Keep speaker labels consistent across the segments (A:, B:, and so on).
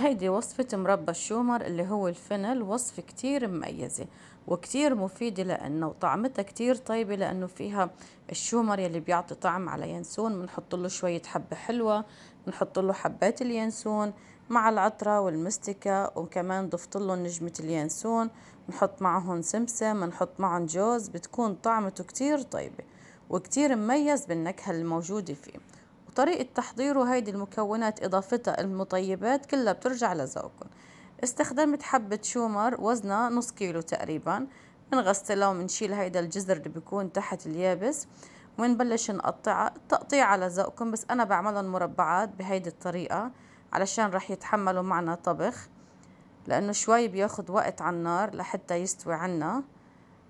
A: هيدي وصفة مربى الشومر اللي هو الفنل وصفة كتير مميزة وكتير مفيدة لأنه وطعمتها كتير طيبة لأنه فيها الشومر يلي بيعطي طعم على ينسون بنحط له شوية حبة حلوة بنحط له حبات اليانسون مع العطرة والمستكة وكمان ضفت له نجمة اليانسون بنحط معهم سمسم بنحط معهم جوز بتكون طعمته كتير طيبة وكتير مميز بالنكهة الموجودة فيه طريقة تحضيره هيدي المكونات إضافتها المطيبات كلها بترجع لذوقكم استخدمت حبة شومر وزنها نص كيلو تقريبا بنغسلها وبنشيل هيدا الجزر اللي بيكون تحت اليابس ونبلش نقطعها التقطيع على ذوقكم بس أنا بعملهم مربعات بهيدي الطريقة علشان رح يتحملوا معنا طبخ لأنه شوي بياخد وقت على النار لحتى يستوي عنا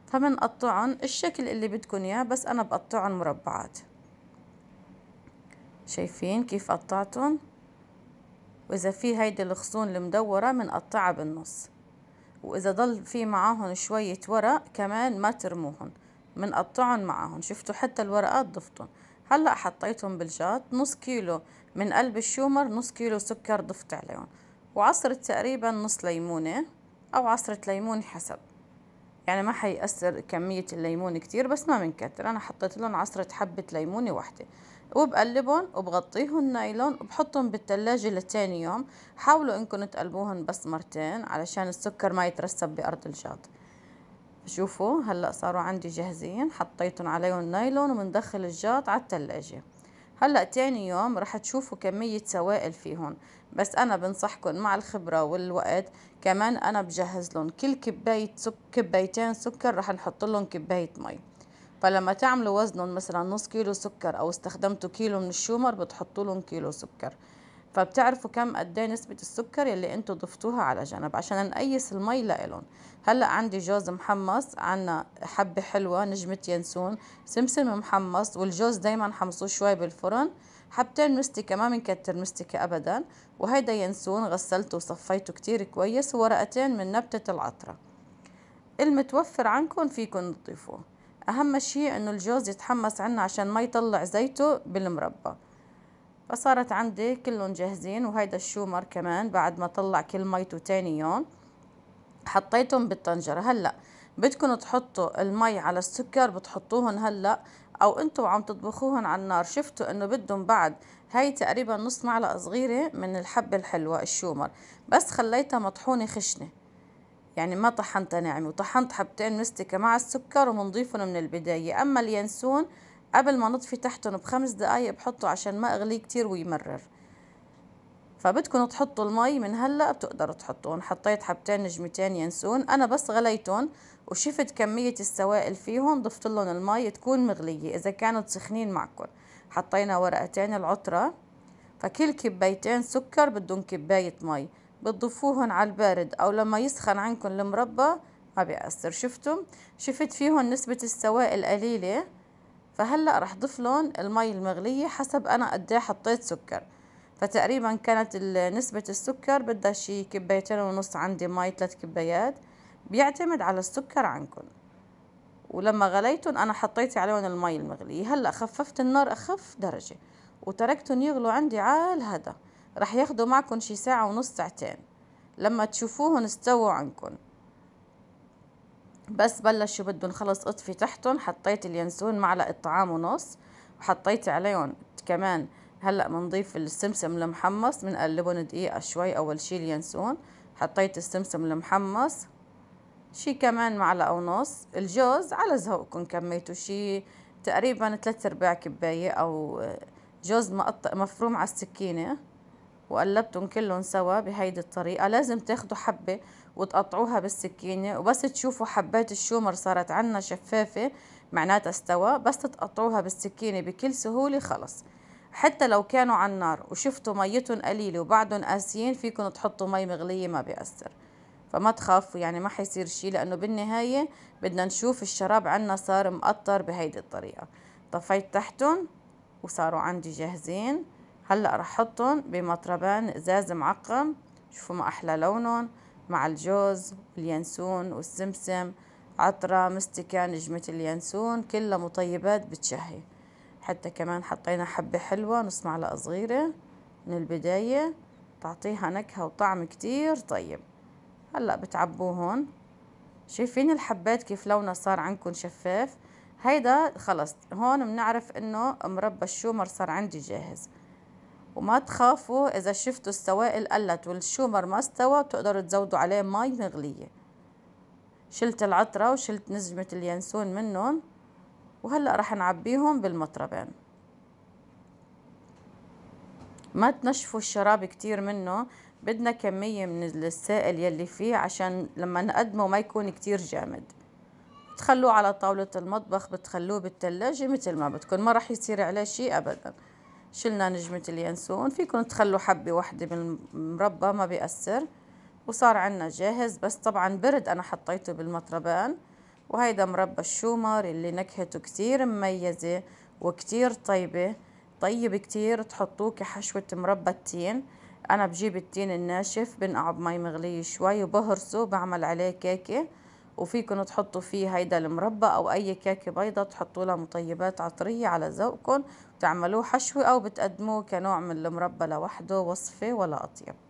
A: فمنقطعهم الشكل اللي بدكن إياه بس أنا بقطعهم مربعات شايفين كيف قطعتهم واذا في هيدي الخصون المدورة بنقطعها بالنص واذا ضل في معاهم شوية ورق كمان ما ترموهم بنقطعهم معاهم شفتوا حتى الورقات ضفتهم هلا حطيتهم بالجات نص كيلو من قلب الشومر نص كيلو سكر ضفت عليهم وعصرة تقريبا نص ليمونة او عصرة ليمون حسب يعني ما حيأثر كمية الليمون كتير بس ما بنكتر أنا حطيت لهم عصرة حبة ليمونة واحدة وبقلبهم وبغطيهم نايلون وبحطهم بالتلاجة لتاني يوم حاولوا انكم تقلبوهم بس مرتين علشان السكر ما يترسب بأرض الجاد شوفوا هلأ صاروا عندي جاهزين حطيتهم عليهم نايلون ومندخل الجاط على التلاجة هلأ تاني يوم رح تشوفوا كمية سوائل فيهم بس أنا بنصحكم مع الخبرة والوقت كمان أنا بجهز لهم كل كباية سك كبايتين سكر رح نحط لهم كباية مي فلما تعملوا وزنهم مثلا نص كيلو سكر أو استخدمتوا كيلو من الشومر بتحطوا لهم كيلو سكر فبتعرفوا كم قد ايه نسبة السكر يلي انتم ضفتوها على جنب عشان نقيس المي لإلهم هلا عندي جوز محمص عنا حبة حلوة نجمة ينسون سمسم محمص والجوز دايما حمصوه شوي بالفرن حبتين مستكة ما بنكتر مستكة أبدا وهيدا ينسون غسلته وصفيته كتير كويس وورقتين من نبتة العطرة المتوفر عندكم فيكم تضيفوه أهم شيء إنه الجوز يتحمص عنا عشان ما يطلع زيته بالمربى فصارت عندي كلهم جاهزين وهيدا الشومر كمان بعد ما طلع كل ميته تاني يوم حطيتهم بالطنجرة هلأ بدكم تحطوا المي على السكر بتحطوهن هلأ او انتوا عم تطبخوهن على النار شفتوا انه بدهم بعد هاي تقريبا نص معلقة صغيرة من الحبة الحلوة الشومر بس خليتها مطحونة خشنة يعني ما طحنتها ناعمة وطحنت حبتين مستكة مع السكر ومنضيفهم من البداية اما اليانسون قبل ما نطفي تحتهم بخمس دقايق بحطه عشان ما اغليه كتير ويمرر فبدكم تحطوا المي من هلا بتقدروا تحطون حطيت حبتين نجمتين ينسون انا بس غليتهم وشفت كمية السوائل فيهم ضفت لهم المي تكون مغلية اذا كانوا سخنين معكم حطينا ورقتين العطرة فكل كبايتين سكر بدهم كباية مي بتضيفوهن على البارد او لما يسخن عندكم المربى ما بيأثر شفتم شفت فيهم نسبة السوائل قليلة فهلأ راح ضيف لهم المي المغلية حسب أنا قد ايه حطيت سكر فتقريبا كانت نسبة السكر بدها شي كبايتين ونص عندي مي ثلاث كبايات بيعتمد على السكر عندكم ولما غليتهم أنا حطيت عليهم المي المغلية هلأ خففت النار أخف درجة وتركتهم يغلوا عندي عال هذا رح ياخذوا معكم شي ساعة ونص ساعتين لما تشوفوهم استووا عندكم بس بلشوا بدهم خلص اطفي تحتهم حطيت اليانسون معلقة طعام ونص وحطيت عليهم كمان هلا بنضيف السمسم المحمص بنقلبهم دقيقة شوي أول شي اليانسون حطيت السمسم المحمص شي كمان معلقة ونص الجوز على ذوقكم كميتوا شي تقريبا ثلاث أرباع كباية أو جوز مقطع مفروم على السكينة وقلبتهم كلهم سوا بهيدي الطريقة لازم تاخذوا حبة وتقطعوها بالسكينة وبس تشوفوا حبات الشومر صارت عنا شفافة معناتها استوى بس تقطعوها بالسكينة بكل سهولة خلص حتى لو كانوا على النار وشفتوا ميتهم قليلة وبعدهم قاسيين فيكم تحطوا مي مغلية ما بيأثر فما تخافوا يعني ما حيصير شي لأنه بالنهاية بدنا نشوف الشراب عنا صار مقطر بهيدي الطريقة طفيت تحتهم وصاروا عندي جاهزين هلأ رح حطهم بمطربان ازاز معقم شوفوا ما أحلى لونهم مع الجوز اليانسون والسمسم عطرة مستكة نجمة اليانسون كلها مطيبات بتشهي حتى كمان حطينا حبة حلوة نص معلقة صغيرة من البداية تعطيها نكهة وطعم كتير طيب هلأ بتعبوهن شايفين الحبات كيف لونها صار عندكم شفاف هيدا خلص هون بنعرف انه مربى الشومر صار عندي جاهز وما تخافوا إذا شفتوا السوائل قلت والشومر ما استوى بتقدروا تزودوا عليه مي مغلية شلت العطرة وشلت نزمة اليانسون منهم وهلأ رح نعبيهم بالمطربين ما تنشفوا الشراب كتير منه بدنا كمية من السائل يلي فيه عشان لما نقدمه ما يكون كتير جامد تخلوه على طاولة المطبخ بتخلوه بالتلاجة مثل ما بدكم ما رح يصير عليه شي أبداً شلنا نجمة اليانسون فيكم تخلوا حبة واحدة من المربى ما بيأثر وصار عنا جاهز بس طبعا برد أنا حطيته بالمطربان وهيدا مربى الشومر اللي نكهته كتير مميزة وكتير طيبة طيب كتير تحطوه كحشوة مربى التين أنا بجيب التين الناشف بنقعه بمي مغلية شوي وبهرسه بعمل عليه كيكة وفيكن تحطوا فيه هيدا المربى او اي كيكه بيضة تحطوا لها مطيبات عطريه على ذوقكم وتعملوه حشوه او بتقدموه كنوع من المربى لوحده وصفه ولا اطيب